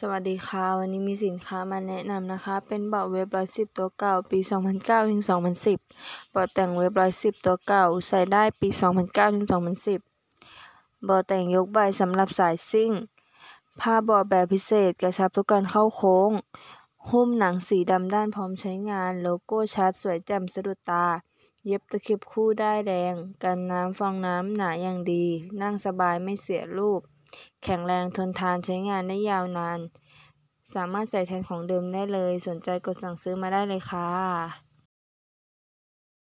สวัสดีค่ะ วันนี้มีสินค้ามาแนะนำนะคะ เป็นเบาะเว็บร้อยสิบตัวเก่า ปี 2009ถึง2010เบาะแต่งเว็บร้อยสิบตัวเก่า ใส่ได้ปี 2009ถึง2010เบาะแต่งยกใบสำหรับสายซิ่ง ผ้าเบาแบบพิเศษ กระชับทุกการเข้าโค้ง หุ้มหนังสีดำด้านพร้อมใช้งานโลโก้ชัดสวยแจ่มสะดุดตา เย็บตะเข็บคู่ได้แรงกันน้ำฟองน้ำหนาอย่างดี นั่งสบายไม่เสียรูปแข็งแรงทนทานใช้งานได้ยาวนานสามารถใส่แทนของเดิมได้เลย สนใจกดสั่งซื้อมาได้เลยค่ะ